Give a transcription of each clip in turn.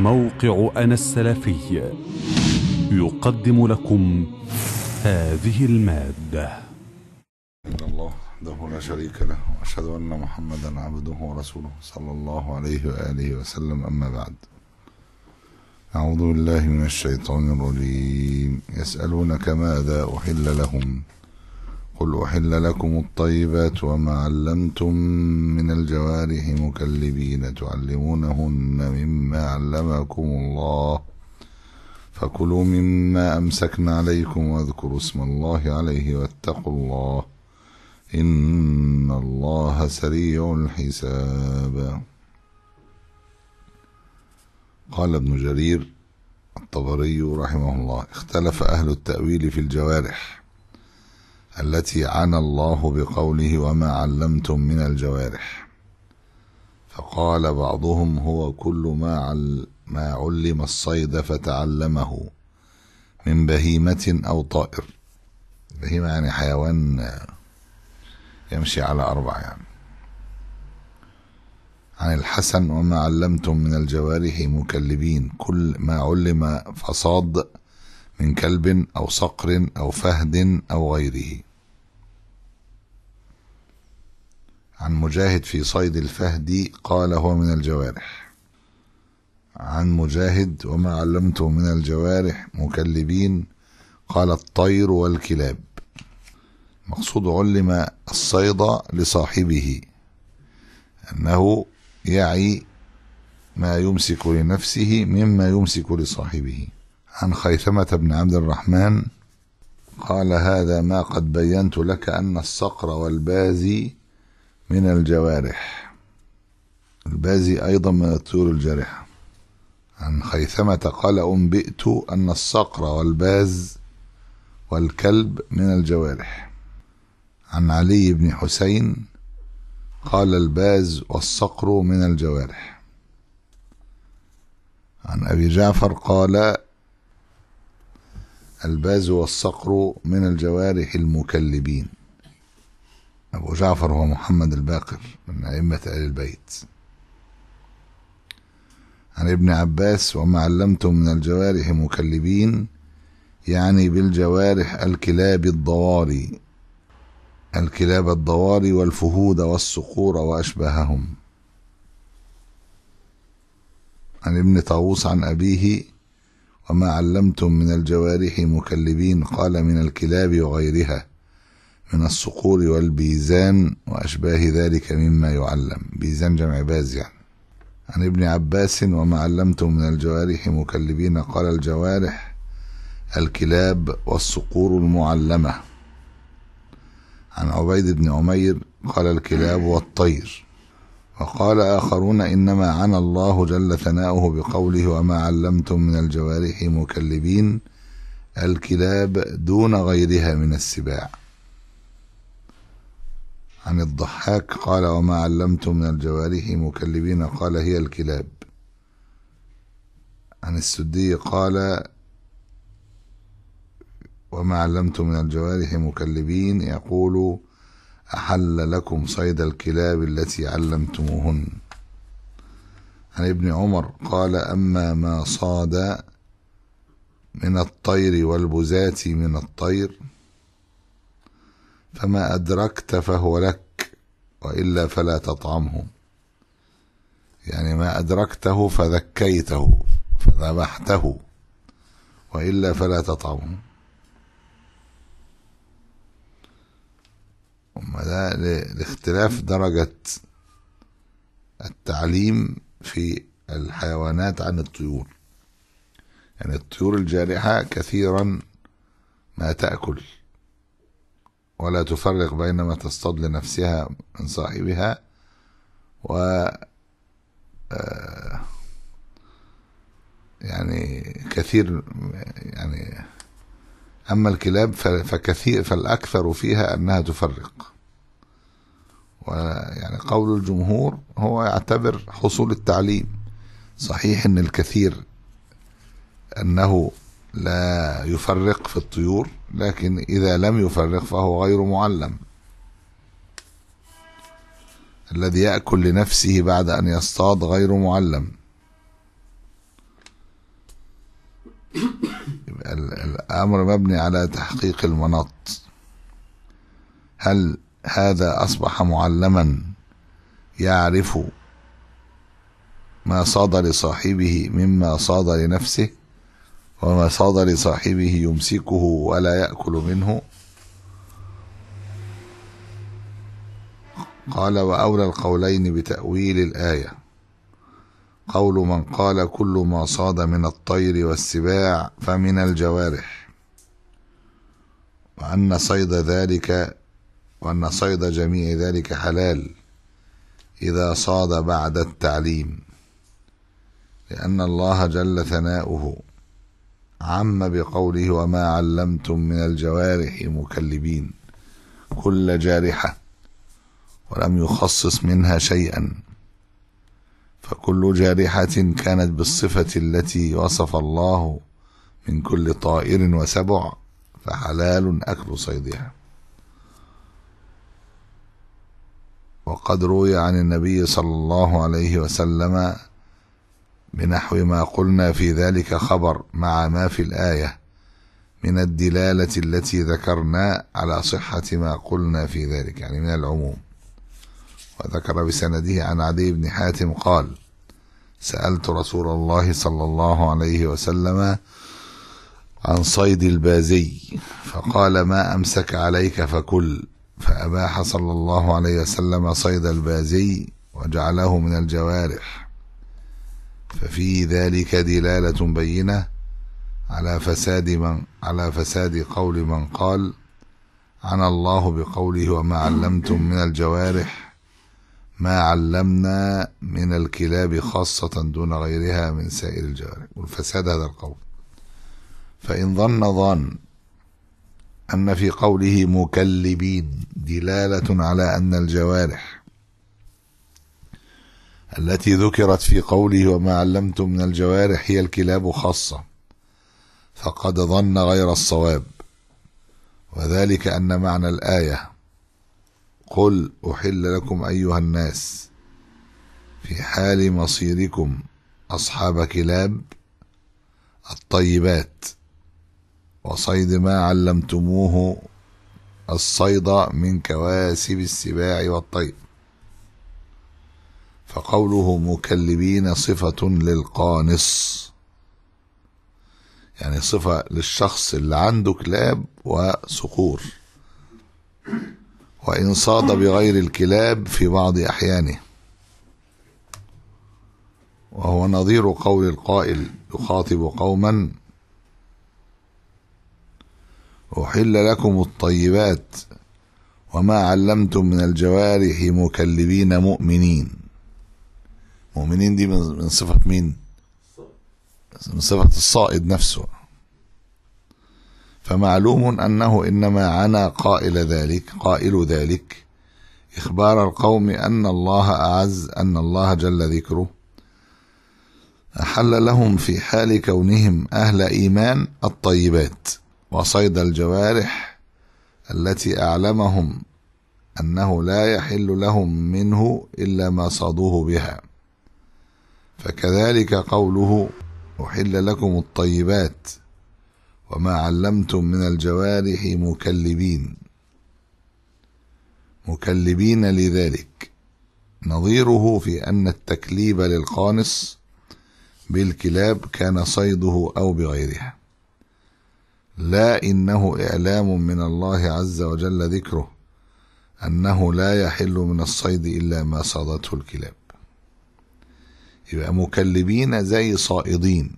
موقع أنا السلفي يقدم لكم هذه المادة إن الله وحده لا شريك له وأشهد أن محمدا عبده ورسوله صلى الله عليه وآله وسلم أما بعد أعوذ بالله من الشيطان الرجيم يسألونك ماذا أحل لهم قل أحل لكم الطيبات وما علمتم من الجوارح مكلبين تعلمونهن مما علمكم الله فكلوا مما أمسكن عليكم واذكروا اسم الله عليه واتقوا الله إن الله سريع الحساب قال ابن جرير الطبري رحمه الله اختلف أهل التأويل في الجوارح التي عنى الله بقوله وما علمتم من الجوارح فقال بعضهم هو كل ما, عل ما علم الصيد فتعلمه من بهيمة أو طائر بهيمة يعني حيوان يمشي على أربع يعني عن الحسن وما علمتم من الجوارح مكلبين كل ما علم فصاد من كلب أو صقر أو فهد أو غيره عن مجاهد في صيد الفهد قال هو من الجوارح عن مجاهد وما علمته من الجوارح مكلبين قال الطير والكلاب مقصود علم الصيد لصاحبه أنه يعي ما يمسك لنفسه مما يمسك لصاحبه عن خيثمة بن عبد الرحمن قال هذا ما قد بينت لك أن الصقر والبازي من الجوارح البازي أيضا من الطيور الجارحة عن خيثمة قال أنبئت أن الصقر والباز والكلب من الجوارح عن علي بن حسين قال الباز والصقر من الجوارح عن أبي جعفر قال الباز والصقر من الجوارح المكلبين أبو جعفر هو محمد الباقر من أئمة آل البيت عن ابن عباس وما علمتم من الجوارح مكلبين يعني بالجوارح الكلاب الضواري الكلاب الضواري والفهود والصقور وأشباههم عن ابن طاووس عن أبيه وما علمتم من الجوارح مكلبين قال من الكلاب وغيرها من الصقور والبيزان وأشباه ذلك مما يعلم بيزان جمع باز يعني عن ابن عباس وما علمتم من الجوارح مكلبين قال الجوارح الكلاب والصقور المعلمة عن عبيد بن عمير قال الكلاب والطير وقال آخرون إنما عنى الله جل ثناؤه بقوله وما علمتم من الجوارح مكلبين الكلاب دون غيرها من السباع عن الضحاك قال وما علمتم من الجوارح مكلبين قال هي الكلاب عن السدي قال وما علمتم من الجوارح مكلبين يقول أحل لكم صيد الكلاب التي علمتموهن عن ابن عمر قال أما ما صاد من الطير والبزاة من الطير فما أدركت فهو لك وإلا فلا تطعمه يعني ما أدركته فذكيته فذبحته وإلا فلا تطعمه ده لاختلاف درجة التعليم في الحيوانات عن الطيور يعني الطيور الجارحة كثيرا ما تأكل ولا تفرق بين ما تصطاد لنفسها من صاحبها و آه، يعني كثير يعني أما الكلاب فكثير فالأكثر فيها أنها تفرق ويعني قول الجمهور هو يعتبر حصول التعليم صحيح ان الكثير انه لا يفرق في الطيور لكن اذا لم يفرق فهو غير معلم الذي ياكل لنفسه بعد ان يصطاد غير معلم الامر مبني على تحقيق المناط هل هذا أصبح معلما يعرف ما صاد لصاحبه مما صاد لنفسه وما صاد لصاحبه يمسكه ولا يأكل منه قال وأولى القولين بتأويل الآية قول من قال كل ما صاد من الطير والسباع فمن الجوارح وأن صيد ذلك وأن صيد جميع ذلك حلال إذا صاد بعد التعليم لأن الله جل ثناؤه عم بقوله وما علمتم من الجوارح مكلبين كل جارحة ولم يخصص منها شيئا فكل جارحة كانت بالصفة التي وصف الله من كل طائر وسبع فحلال أكل صيدها وقد روي عن النبي صلى الله عليه وسلم بنحو ما قلنا في ذلك خبر مع ما في الآية من الدلالة التي ذكرنا على صحة ما قلنا في ذلك يعني من العموم وذكر بسنده عن عدي بن حاتم قال سألت رسول الله صلى الله عليه وسلم عن صيد البازي فقال ما أمسك عليك فكل فأباح صلى الله عليه وسلم صيد البازي وجعله من الجوارح ففي ذلك دلالة بينة على فساد من على فساد قول من قال عن الله بقوله وما علمتم من الجوارح ما علمنا من الكلاب خاصة دون غيرها من سائر الجوارح والفساد هذا القول فإن ظن ظن أن في قوله مكلبين دلالة على أن الجوارح التي ذكرت في قوله وما علمتم من الجوارح هي الكلاب خاصة فقد ظن غير الصواب وذلك أن معنى الآية قل أحل لكم أيها الناس في حال مصيركم أصحاب كلاب الطيبات وصيد ما علمتموه الصيد من كواسب السباع والطير فقوله مكلبين صفة للقانص يعني صفة للشخص اللي عنده كلاب وصقور وإن صاد بغير الكلاب في بعض أحيانه وهو نظير قول القائل يخاطب قوما أحل لكم الطيبات وما علمتم من الجوارح مكلبين مؤمنين مؤمنين دي من صفة مين من صفة الصائد نفسه فمعلوم أنه إنما عنا قائل ذلك قائل ذلك إخبار القوم أن الله أعز أن الله جل ذكره أحل لهم في حال كونهم أهل إيمان الطيبات وصيد الجوارح التي أعلمهم أنه لا يحل لهم منه إلا ما صادوه بها فكذلك قوله أحل لكم الطيبات وما علمتم من الجوارح مكلبين مكلبين لذلك نظيره في أن التكليب للقانص بالكلاب كان صيده أو بغيرها لا إنه إعلام من الله عز وجل ذكره أنه لا يحل من الصيد إلا ما صادته الكلاب يبقى مكلبين زي صائدين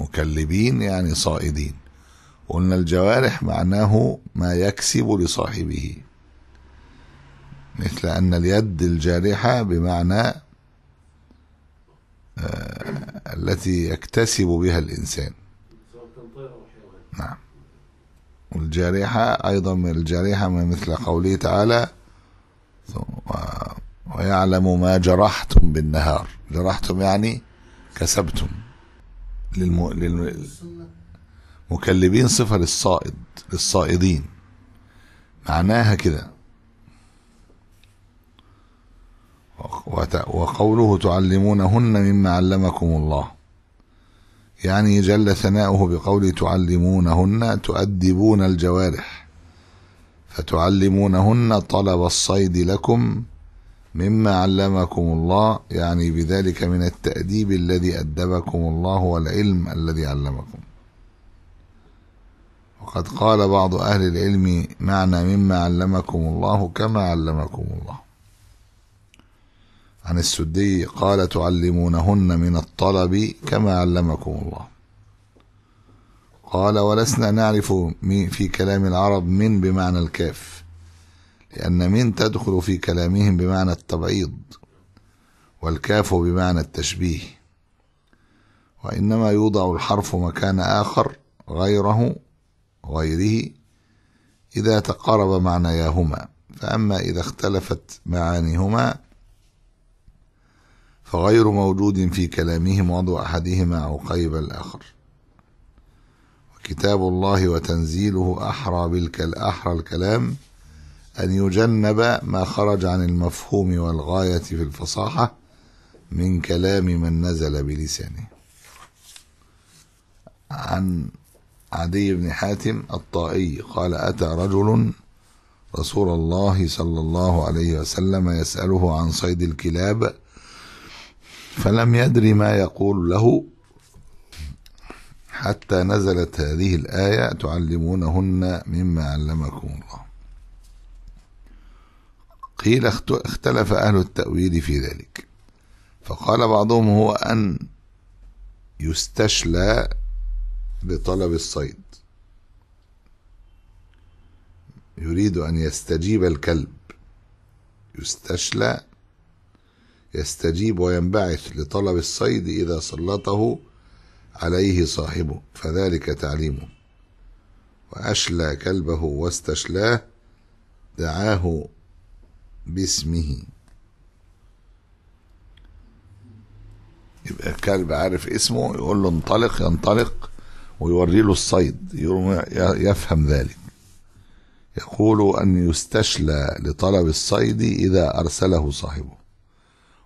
مكلبين يعني صائدين قلنا الجوارح معناه ما يكسب لصاحبه مثل أن اليد الجارحة بمعنى آه، التي يكتسب بها الإنسان نعم والجارحة أيضا من الجارحة من مثل قوله تعالى ويعلم ما جرحتم بالنهار جرحتم يعني كسبتم للم... للمكلبين صفة للصائد للصائدين معناها كده وقوله تعلمونهن مما علمكم الله يعني جل ثناؤه بقول تعلمونهن تؤدبون الجوارح فتعلمونهن طلب الصيد لكم مما علمكم الله يعني بذلك من التأديب الذي أدبكم الله والعلم الذي علمكم وقد قال بعض أهل العلم معنى مما علمكم الله كما علمكم الله عن السدي قال تعلمونهن من الطلب كما علمكم الله قال ولسنا نعرف في كلام العرب من بمعنى الكاف لأن من تدخل في كلامهم بمعنى التبعيض والكاف بمعنى التشبيه وإنما يوضع الحرف مكان آخر غيره غيره إذا تقارب معنياهما فأما إذا اختلفت معانيهما فغير موجود في كلامهم وضع أحدهما عقيب الآخر وكتاب الله وتنزيله أحرى بالأحرى الكلام أن يجنب ما خرج عن المفهوم والغاية في الفصاحة من كلام من نزل بلسانه عن عدي بن حاتم الطائي قال أتى رجل رسول الله صلى الله عليه وسلم يسأله عن صيد الكلاب فلم يدري ما يقول له حتى نزلت هذه الآية تعلمونهن مما علمكم الله قيل اختلف أهل التأويل في ذلك فقال بعضهم هو أن يستشلى لطلب الصيد يريد أن يستجيب الكلب يستشلى يستجيب وينبعث لطلب الصيد إذا سلطه عليه صاحبه فذلك تعليمه وأشلى كلبه واستشلاه دعاه باسمه يبقى الكلب عارف اسمه يقول له انطلق ينطلق ويوري له الصيد يفهم ذلك يقول أن يستشلى لطلب الصيد إذا أرسله صاحبه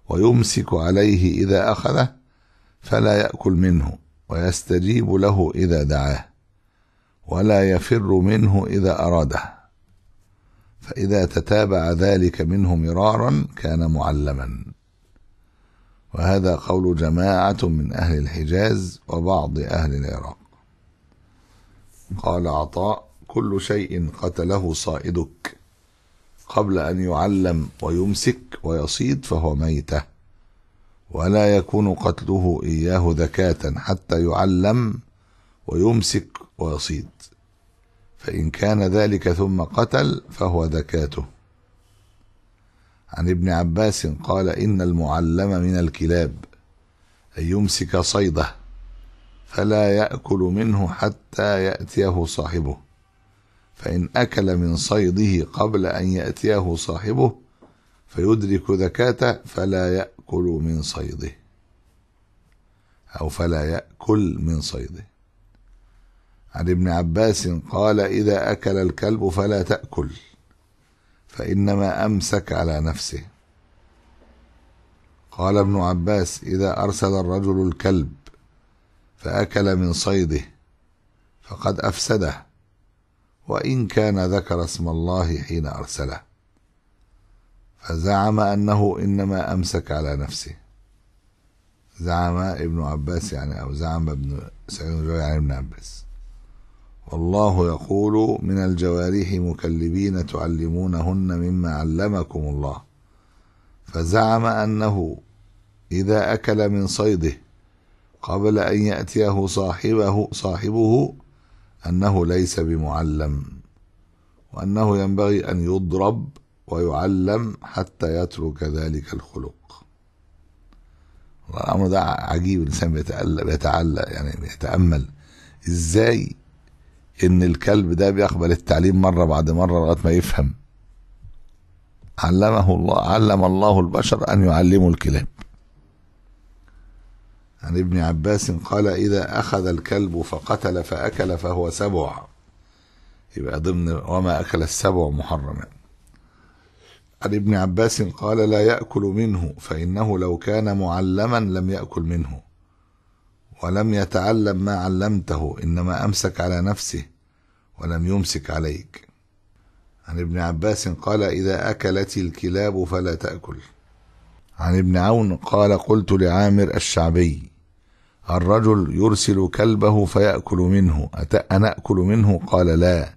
ويمسك عليه إذا أخذه فلا يأكل منه ويستجيب له إذا دعاه ولا يفر منه إذا أراده فإذا تتابع ذلك منه مرارا كان معلما وهذا قول جماعة من أهل الحجاز وبعض أهل العراق قال عطاء كل شيء قتله صائدك قبل أن يعلم ويمسك ويصيد فهو ميتة ولا يكون قتله إياه ذكاة حتى يعلم ويمسك ويصيد فإن كان ذلك ثم قتل فهو ذكاته عن ابن عباس قال إن المعلم من الكلاب أن يمسك صيده فلا يأكل منه حتى يأتيه صاحبه فإن أكل من صيده قبل أن يأتيه صاحبه فيدرك ذكاته فلا يأكل من صيده أو فلا يأكل من صيده عن ابن عباس قال إذا أكل الكلب فلا تأكل فإنما أمسك على نفسه قال ابن عباس إذا أرسل الرجل الكلب فأكل من صيده فقد أفسده وإن كان ذكر اسم الله حين أرسله فزعم أنه إنما أمسك على نفسه زعم ابن عباس يعني أو زعم ابن سعيد يعني ابن عباس والله يقول من الجوارح مكلبين تعلمونهن مما علمكم الله فزعم أنه إذا أكل من صيده قبل أن يأتيه صاحبه صاحبه أنه ليس بمعلم وأنه ينبغي أن يضرب ويعلم حتى يترك ذلك الخلق الأمر ده عجيب الإنسان بيتعلق, بيتعلق يعني بيتأمل إزاي إن الكلب ده بيقبل التعليم مرة بعد مرة لغاية ما يفهم علمه الله علم الله البشر أن يعلموا الكلاب عن ابن عباس قال إذا أخذ الكلب فقتل فأكل فهو سبع يبقى ضمن وما أكل السبع محرما عن ابن عباس قال لا يأكل منه فإنه لو كان معلما لم يأكل منه ولم يتعلم ما علمته إنما أمسك على نفسه ولم يمسك عليك عن ابن عباس قال إذا أكلت الكلاب فلا تأكل عن ابن عون قال قلت لعامر الشعبي الرجل يرسل كلبه فيأكل منه أكل منه قال لا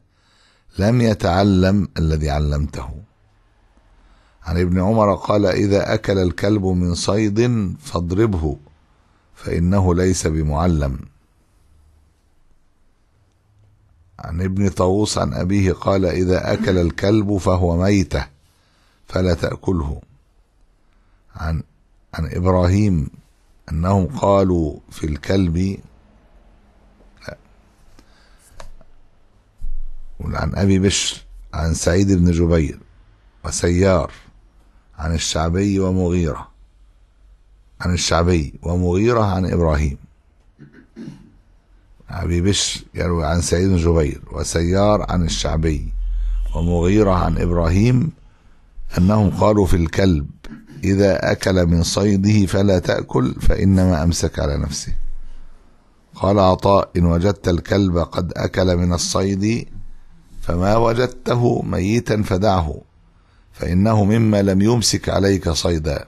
لم يتعلم الذي علمته عن ابن عمر قال إذا أكل الكلب من صيد فاضربه فإنه ليس بمعلم عن ابن طاووس عن أبيه قال إذا أكل الكلب فهو ميتة فلا تأكله عن عن إبراهيم أنهم قالوا في الكلب لا عن أبي بشر عن سعيد بن جبير وسيار عن الشعبي ومغيرة عن الشعبي ومغيرة عن إبراهيم أبي بشر يروي عن سعيد بن جبير وسيار عن الشعبي ومغيرة عن إبراهيم أنهم قالوا في الكلب إذا أكل من صيده فلا تأكل فإنما أمسك على نفسه قال عطاء إن وجدت الكلب قد أكل من الصيد فما وجدته ميتا فدعه فإنه مما لم يمسك عليك صيدا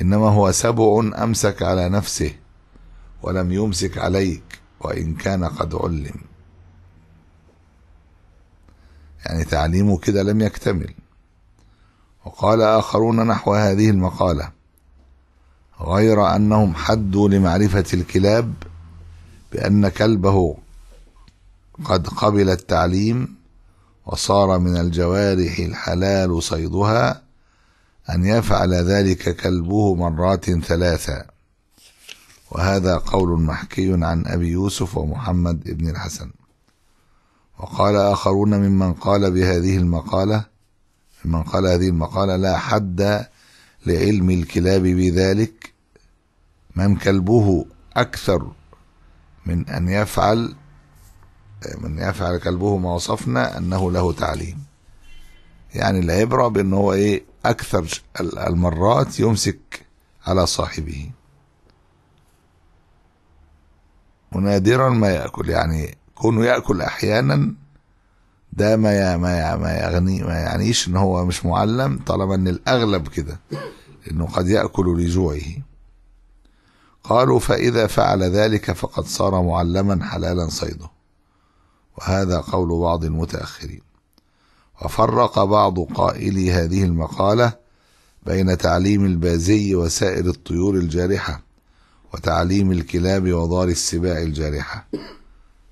إنما هو سبع أمسك على نفسه ولم يمسك عليك وإن كان قد علم يعني تعليمه كده لم يكتمل وقال آخرون نحو هذه المقالة غير أنهم حدوا لمعرفة الكلاب بأن كلبه قد قبل التعليم وصار من الجوارح الحلال صيدها أن يفعل ذلك كلبه مرات ثلاثة وهذا قول محكي عن أبي يوسف ومحمد بن الحسن وقال آخرون ممن قال بهذه المقالة من قال هذه المقالة لا حد لعلم الكلاب بذلك من كلبه أكثر من أن يفعل من يفعل كلبه ما وصفنا أنه له تعليم يعني العبرة بأن هو إيه أكثر المرات يمسك على صاحبه ونادرا ما يأكل يعني كونه يأكل أحيانا ده ما يا ما يا ما يغني ما يعنيش ان هو مش معلم طالما ان الاغلب كده انه قد ياكل لجوعه قالوا فاذا فعل ذلك فقد صار معلما حلالا صيده وهذا قول بعض المتاخرين وفرق بعض قائلي هذه المقاله بين تعليم البازي وسائر الطيور الجارحه وتعليم الكلاب وضار السباع الجارحه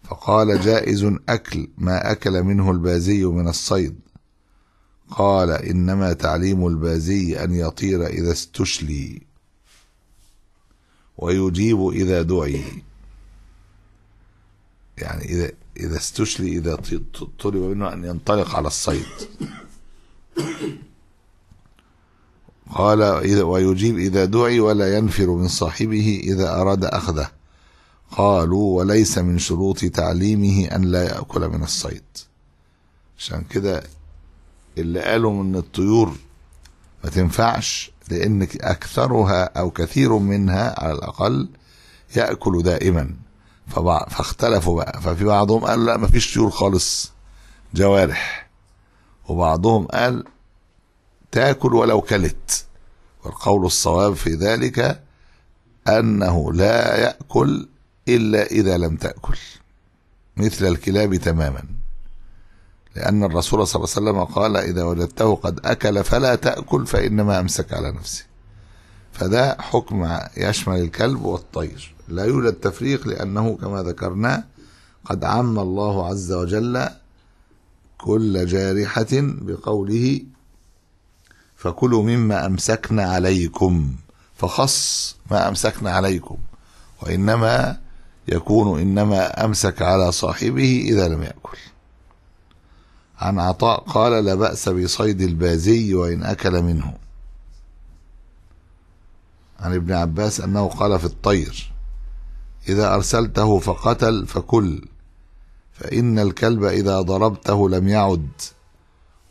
فقال جائز أكل ما أكل منه البازي من الصيد قال إنما تعليم البازي أن يطير إذا استشلي ويجيب إذا دعي يعني إذا إذا استشلي إذا طلب منه أن ينطلق على الصيد قال ويجيب إذا دعي ولا ينفر من صاحبه إذا أراد أخذه قالوا وليس من شروط تعليمه أن لا يأكل من الصيد عشان كده اللي قالوا من الطيور ما تنفعش لأن أكثرها أو كثير منها على الأقل يأكل دائما فاختلفوا بقى ففي بعضهم قال لا ما فيش طيور خالص جوارح وبعضهم قال تاكل ولو كلت والقول الصواب في ذلك أنه لا يأكل إلا إذا لم تأكل مثل الكلاب تماما لأن الرسول صلى الله عليه وسلم قال إذا وجدته قد أكل فلا تأكل فإنما أمسك على نفسه فده حكم يشمل الكلب والطير لا يوجد تفريق لأنه كما ذكرنا قد عم الله عز وجل كل جارحة بقوله فكلوا مما أمسكنا عليكم فخص ما أمسكنا عليكم وإنما يكون إنما أمسك على صاحبه إذا لم يأكل عن عطاء قال لا بأس بصيد البازي وإن أكل منه عن ابن عباس أنه قال في الطير إذا أرسلته فقتل فكل فإن الكلب إذا ضربته لم يعد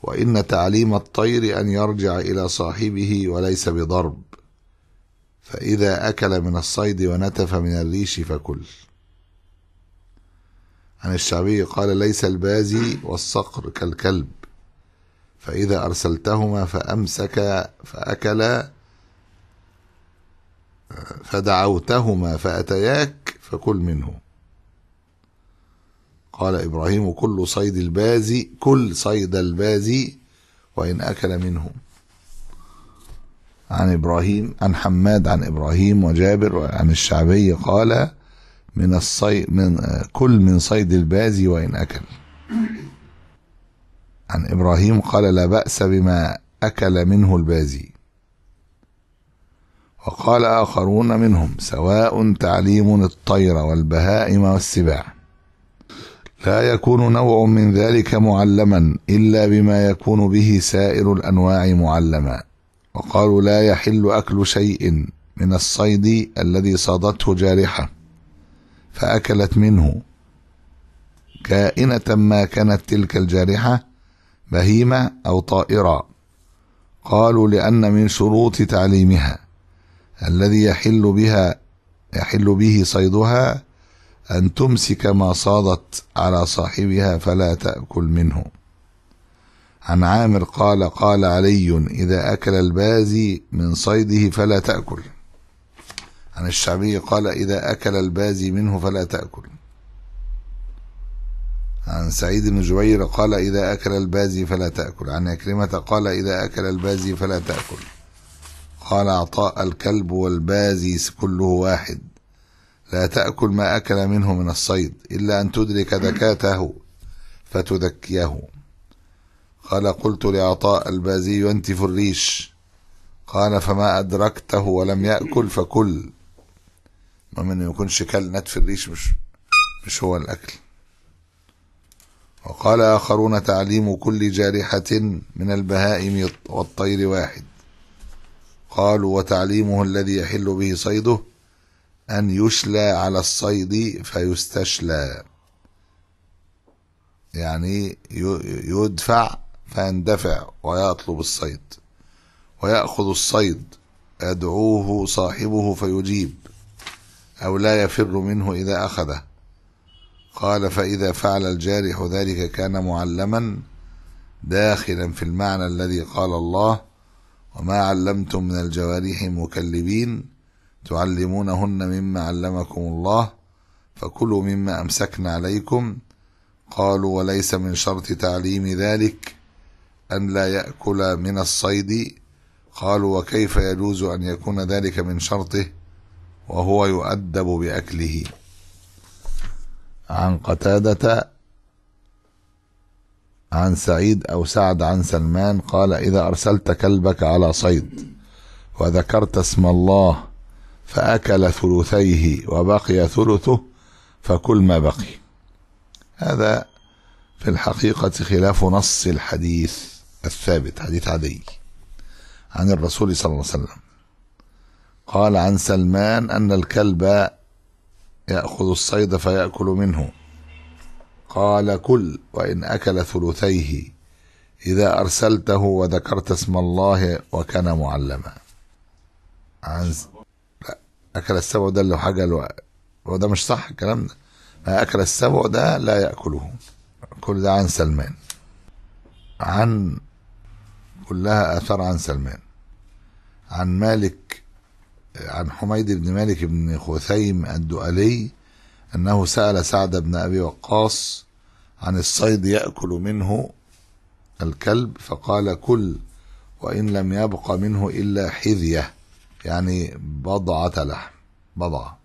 وإن تعليم الطير أن يرجع إلى صاحبه وليس بضرب فإذا أكل من الصيد ونتف من الريش فكل عن الشعبي قال ليس البازي والصقر كالكلب فإذا أرسلتهما فأمسك فأكلا فدعوتهما فأتياك فكل منه قال إبراهيم كل صيد البازي كل صيد البازي وإن أكل منه عن إبراهيم عن حماد عن إبراهيم وجابر عن الشعبي قال من الصيد من كل من صيد البازي وإن أكل عن إبراهيم قال لا بأس بما أكل منه البازي وقال آخرون منهم سواء تعليم الطير والبهائم والسباع لا يكون نوع من ذلك معلما إلا بما يكون به سائر الأنواع معلما وقالوا لا يحل أكل شيء من الصيد الذي صادته جارحة فأكلت منه كائنة ما كانت تلك الجارحة بهيمة أو طائرة قالوا لأن من شروط تعليمها الذي يحل بها يحل به صيدها أن تمسك ما صادت على صاحبها فلا تأكل منه عن عامر قال قال علي إذا أكل البازي من صيده فلا تأكل عن الشعبي قال إذا أكل البازي منه فلا تأكل عن سعيد بن جبير قال إذا أكل البازي فلا تأكل عن عكرمة قال إذا أكل البازي فلا تأكل قال عطاء الكلب والبازي كله واحد لا تأكل ما أكل منه من الصيد إلا أن تدرك ذكاته فتذكيه قال قلت لعطاء البازي ينتف الريش قال فما أدركته ولم يأكل فكل ما من يكونش كل نتف الريش مش مش هو الأكل وقال آخرون تعليم كل جارحة من البهائم والطير واحد قالوا وتعليمه الذي يحل به صيده أن يشلى على الصيد فيستشلى يعني يدفع فيندفع ويطلب الصيد ويأخذ الصيد يدعوه صاحبه فيجيب أو لا يفر منه إذا أخذه قال فإذا فعل الجارح ذلك كان معلما داخلا في المعنى الذي قال الله وما علمتم من الجوارح مكلبين تعلمونهن مما علمكم الله فكلوا مما أمسكن عليكم قالوا وليس من شرط تعليم ذلك أن لا يأكل من الصيد قالوا وكيف يجوز أن يكون ذلك من شرطه وهو يؤدب بأكله عن قتادة عن سعيد أو سعد عن سلمان قال إذا أرسلت كلبك على صيد وذكرت اسم الله فأكل ثلثيه وبقي ثلثه فكل ما بقي هذا في الحقيقة خلاف نص الحديث الثابت حديث عدي عن الرسول صلى الله عليه وسلم قال عن سلمان أن الكلب يأخذ الصيد فيأكل منه قال كل وإن أكل ثلثيه إذا أرسلته وذكرت اسم الله وكان معلما عن لا أكل السبع ده اللي حاجة الو... وده مش صح الكلام ده ما أكل السبع ده لا يأكله كل ده عن سلمان عن كلها اثار عن سلمان عن مالك عن حميد بن مالك بن خثيم الدؤلي انه سال سعد بن ابي وقاص عن الصيد ياكل منه الكلب فقال كل وان لم يبق منه الا حذيه يعني بضعه لحم بضعه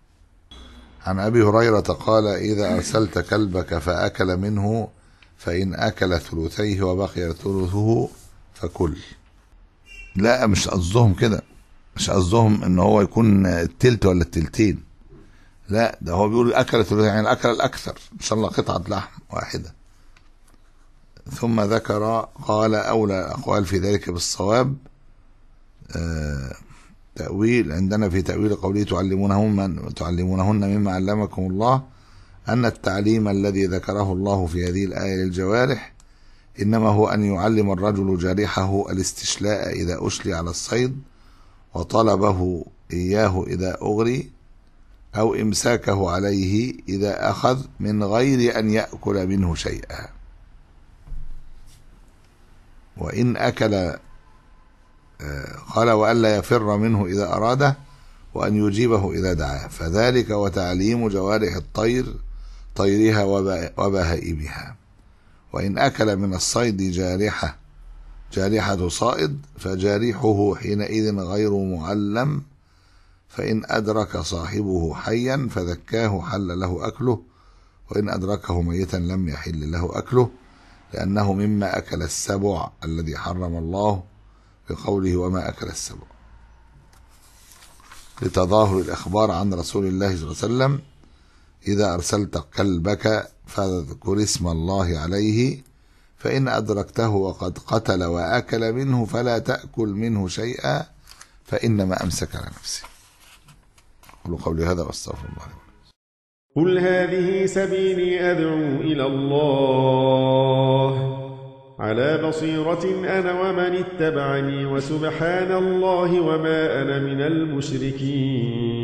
عن ابي هريره قال اذا ارسلت كلبك فاكل منه فان اكل ثلثيه وبقي ثلثه فكل لا مش قصدهم كده مش قصدهم ان هو يكون التلت ولا التلتين لا ده هو بيقول اكل يعني اكل الاكثر ان شاء الله قطعه لحم واحده ثم ذكر قال اولى الاقوال في ذلك بالصواب آه تأويل عندنا في تأويل قوله تعلمونهن تعلمونهن مما علمكم الله أن التعليم الذي ذكره الله في هذه الآية للجوارح إنما هو أن يعلم الرجل جارحه الاستشلاء إذا أشلي على الصيد وطلبه إياه إذا أغري أو إمساكه عليه إذا أخذ من غير أن يأكل منه شيئا وإن أكل آه، قال وألا يفر منه إذا أراده وأن يجيبه إذا دعاه فذلك وتعليم جوارح الطير طيرها وبهائمها وإن أكل من الصيد جارحة جارحة صائد فجارحه حينئذ غير معلم فإن أدرك صاحبه حيا فذكاه حل له أكله وإن أدركه ميتا لم يحل له أكله لأنه مما أكل السبع الذي حرم الله بقوله وما أكل السبع لتظاهر الأخبار عن رسول الله صلى الله عليه وسلم إذا أرسلت كلبك فاذكر اسم الله عليه فإن أدركته وقد قتل وأكل منه فلا تأكل منه شيئا فإنما أمسك على نفسه قل قولي هذا وأستغفر الله قل هذه سبيلي أدعو إلى الله على بصيرة أنا ومن اتبعني وسبحان الله وما أنا من المشركين